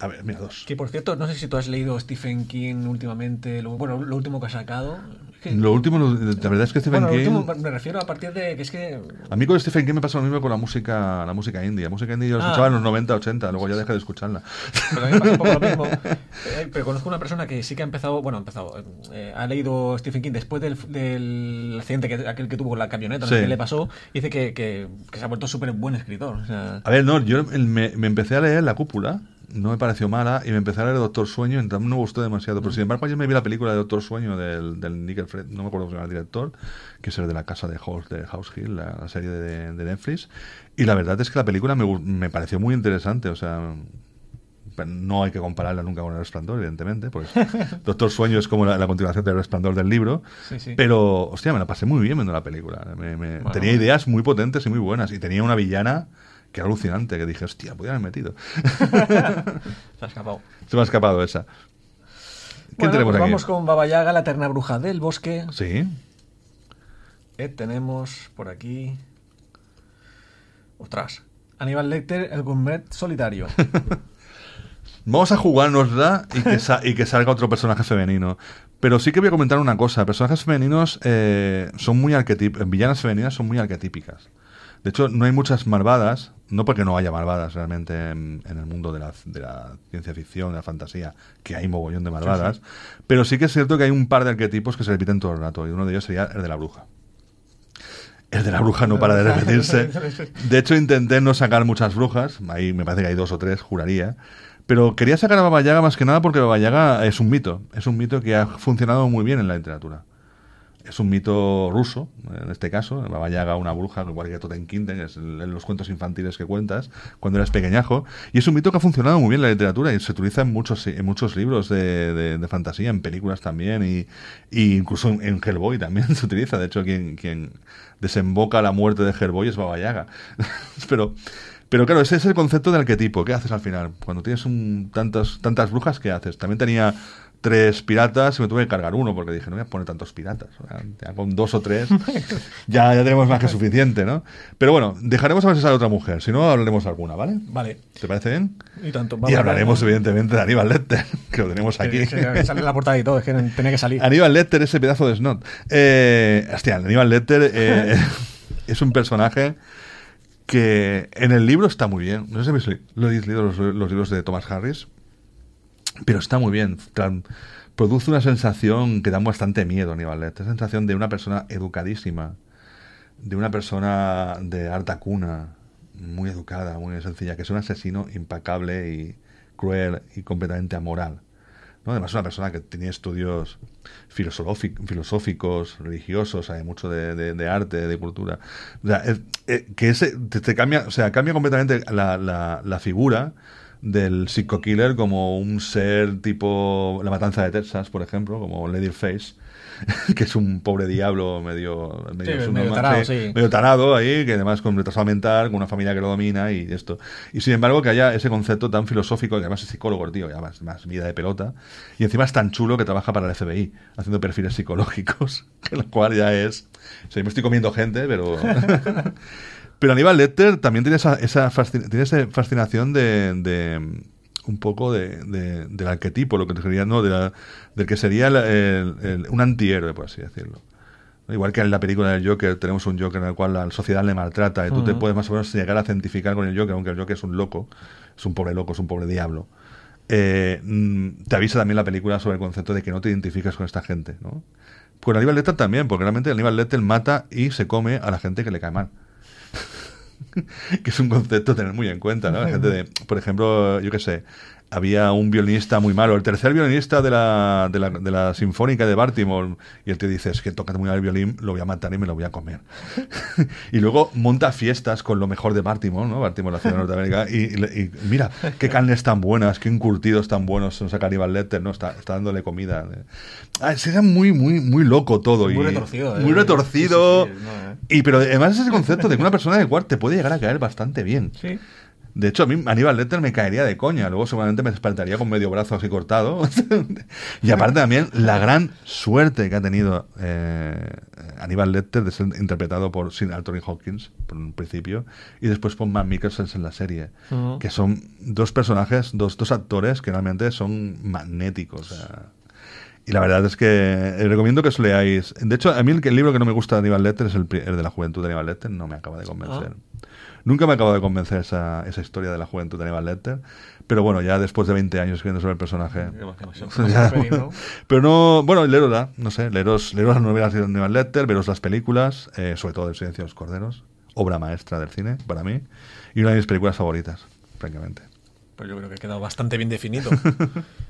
A ver, mira, dos. Que por cierto, no sé si tú has leído Stephen King últimamente, bueno, lo último que ha sacado. lo último, la verdad es que Stephen King. Lo último, me refiero a partir de que es que. A mí con Stephen King me pasa lo mismo con la música la música india, La música india yo la ah. escuchaba en los 90, 80, luego ya dejé de escucharla. Pero a mí me pasa un poco lo mismo. Eh, pero conozco una persona que sí que ha empezado, bueno, ha empezado, eh, ha leído Stephen King después del, accidente que, aquel que tuvo con la camioneta, sí. le pasó, dice que, se ha vuelto súper buen escritor. A ver, no, yo me empecé a leer La Cúpula no me pareció mala y me empecé a leer Doctor Sueño, y no me gustó demasiado. Pero mm. sin embargo, ayer me vi la película de Doctor Sueño del, del Nickel no me acuerdo cómo se el director, que es el de la casa de House, Hill, la, serie de, Netflix. Y la verdad es que la película me, pareció muy interesante, o sea, no hay que compararla nunca con El Resplandor, evidentemente, pues Doctor Sueño es como la, continuación del Resplandor del libro, pero hostia, me la pasé muy bien viendo la película. tenía ideas muy potentes y muy buenas y tenía una villana Qué alucinante, que dije, hostia, voy haber metido. Se me ha escapado. Se me ha escapado esa. ¿Qué bueno, tenemos pues aquí? Vamos con Baba Yaga, la Terna bruja del bosque. Sí. Eh, tenemos por aquí. Ostras. Aníbal Lecter, el gourmet solitario. Vamos a jugárnosla y que, y que salga otro personaje femenino. Pero sí que voy a comentar una cosa. Personajes femeninos eh, son muy arquetípicos Villanas femeninas son muy arquetípicas. De hecho, no hay muchas malvadas, no porque no haya malvadas realmente en, el mundo de la, ciencia ficción, de la fantasía, que hay mogollón de malvadas, pero sí que es cierto que hay un par de arquetipos que se repiten todo el rato, y uno de ellos sería el de la bruja. El de la bruja no para de repetirse. De hecho, intenté no sacar muchas brujas, ahí me parece que hay dos o tres, juraría. Pero quería sacar a Baba más que nada porque Baba Yaga es un mito, es un mito que ha funcionado muy bien en la literatura es un mito ruso, en este caso, la Yaga, una bruja, igual que Totenkinden, es en los cuentos infantiles que cuentas, cuando eras pequeñajo, y es un mito que ha funcionado muy bien en la literatura y se utiliza en muchos, en muchos libros de, fantasía, en películas también, y, incluso en, Hellboy también se utiliza, de hecho, quien, quien desemboca la muerte de Hellboy es Baba pero... Pero claro, ese es el concepto del arquetipo. ¿Qué haces al final? Cuando tienes un, tantas, tantas brujas, ¿qué haces? También tenía tres piratas y me tuve que cargar uno porque dije, no voy a poner tantos piratas. con dos o tres ya, ya tenemos más que suficiente, ¿no? Pero bueno, dejaremos a ver si otra mujer, si no hablaremos alguna, Vale. Vale. ¿Te parece bien? Y hablaremos, evidentemente, de Aníbal Letter que lo tenemos aquí. Que, que, sale la portada y todo, es que tenía que salir. Aníbal Letter ese pedazo de snot. Eh, hostia, Aníbal Lecter eh, es un personaje que en el libro está muy bien. No sé si habéis leído los libros de Thomas Harris. Pero está muy bien. Produce una sensación que da bastante miedo, Aníbal. Esta sensación de una persona educadísima, de una persona de harta cuna, muy educada, muy sencilla, que es un asesino impacable y cruel y completamente amoral. Además, es una persona que tenía estudios filosóficos, religiosos, hay mucho de, arte, de cultura. O sea, eh, que cambia, o sea, cambia completamente la, la, la figura del Psycho Killer como un ser tipo La Matanza de Texas, por ejemplo, como Lady Face, que es un pobre diablo medio, medio, tarado, ahí, que además con retraso mental, con una familia que lo domina y esto. Y sin embargo que haya ese concepto tan filosófico, que además es psicólogo, tío, ya además más vida de pelota, y encima es tan chulo que trabaja para el FBI, haciendo perfiles psicológicos, que lo cual ya es... O me estoy comiendo gente, pero... Pero Aníbal Lecter también tiene esa, fascinación de, un poco del arquetipo, lo que sería, ¿no? del que sería un antihéroe, por así decirlo. Igual que en la película del Joker tenemos un Joker en el cual la sociedad le maltrata y tú te puedes más o menos llegar a identificar con el Joker, aunque el Joker es un loco, es un pobre loco, es un pobre diablo. Eh, mm, te avisa también la película sobre el concepto de que no te identificas con esta gente, ¿no? Con Aníbal Lecter también, porque realmente Aníbal Lecter mata y se come a la gente que le cae mal. que es un concepto a tener muy en cuenta, ¿no? La gente de, por ejemplo, yo qué sé, había un violinista muy malo, el tercer violinista de la, de la, de la Sinfónica de Baltimore, y él te dice, es que toca muy mal el violín, lo voy a matar y me lo voy a comer. y luego monta fiestas con lo mejor de Baltimore, ¿no? Baltimore, la ciudad de Norteamérica, y, mira, qué carnes tan buenas, qué encurtidos tan buenos son sacar Cannibal Letter, ¿no? Está, está dándole comida. ¿eh? Ah, sería muy, muy, muy loco todo. Muy retorcido. ¿eh? Muy retorcido. ¿eh? Y pero además ese concepto de que una persona de cuarto te puede llegar a caer bastante bien. Sí. De hecho, a mí Aníbal Letter me caería de coña. Luego seguramente me despertaría con medio brazo así cortado. y aparte también la gran suerte que ha tenido eh, Aníbal Lecter de ser interpretado por Sir Anthony Hopkins, por un principio, y después por Matt Mikkelsen en la serie. Que son dos personajes, dos, dos actores que realmente son magnéticos. y la verdad es que eh, recomiendo que os leáis. De hecho, a mí el, libro que no me gusta de Aníbal Letter es el, de la juventud de Aníbal Letter, No me acaba de ah. convencer. Nunca me acabo de convencer esa, esa historia de la juventud de Neval Letter Pero bueno, ya después de 20 años escribiendo sobre el personaje. pero no. Bueno, leerosla, no sé. Leeros, leeros las novelas de Neval Letter veros las películas, eh, sobre todo El Silencio de los Corderos. Obra maestra del cine, para mí. Y una de mis películas favoritas, francamente. Pues yo creo que ha quedado bastante bien definido.